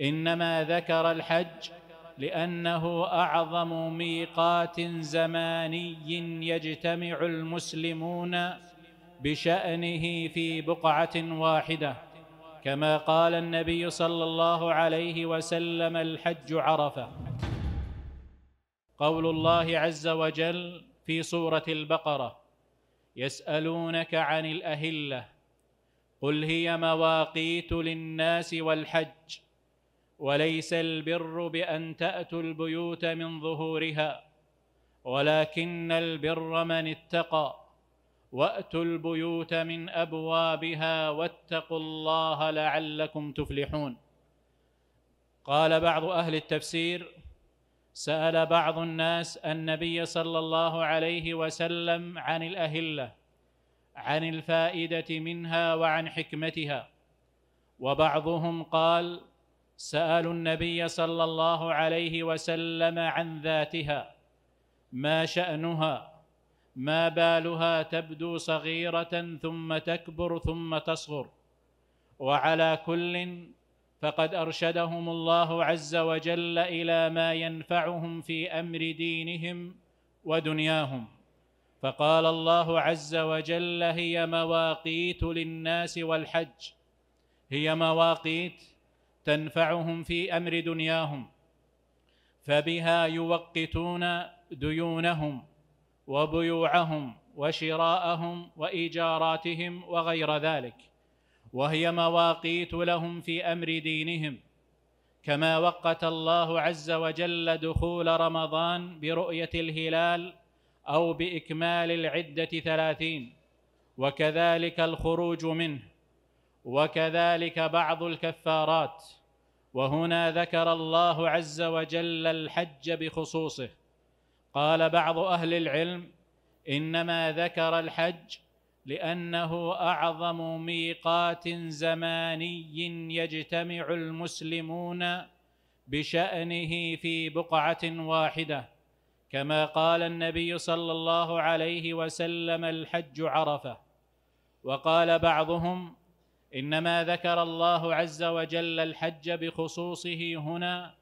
انما ذكر الحج لانه اعظم ميقات زماني يجتمع المسلمون بشانه في بقعه واحده كما قال النبي صلى الله عليه وسلم الحج عرفه قول الله عز وجل في سوره البقره يسالونك عن الاهله قل هي مواقيت للناس والحج وليس البر بان تاتوا البيوت من ظهورها ولكن البر من اتقى واتوا البيوت من ابوابها واتقوا الله لعلكم تفلحون قال بعض اهل التفسير سال بعض الناس النبي صلى الله عليه وسلم عن الاهله عن الفائده منها وعن حكمتها وبعضهم قال سالوا النبي صلى الله عليه وسلم عن ذاتها ما شانها ما بالها تبدو صغيره ثم تكبر ثم تصغر وعلى كل فقد ارشدهم الله عز وجل الى ما ينفعهم في امر دينهم ودنياهم فقال الله عز وجل هي مواقيت للناس والحج هي مواقيت تنفعهم في امر دنياهم فبها يوقتون ديونهم وبيوعهم وشراءهم وايجاراتهم وغير ذلك وهي مواقيت لهم في امر دينهم كما وقت الله عز وجل دخول رمضان برؤيه الهلال او باكمال العده ثلاثين وكذلك الخروج منه وكذلك بعض الكفارات وهنا ذكر الله عز وجل الحج بخصوصه قال بعض اهل العلم انما ذكر الحج لانه اعظم ميقات زماني يجتمع المسلمون بشانه في بقعه واحده كما قال النبي صلى الله عليه وسلم الحج عرفه وقال بعضهم انما ذكر الله عز وجل الحج بخصوصه هنا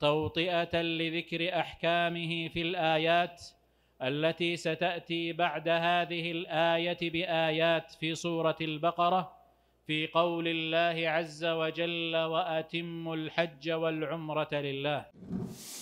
توطئه لذكر احكامه في الايات التي ستاتي بعد هذه الايه بايات في سوره البقره في قول الله عز وجل واتموا الحج والعمره لله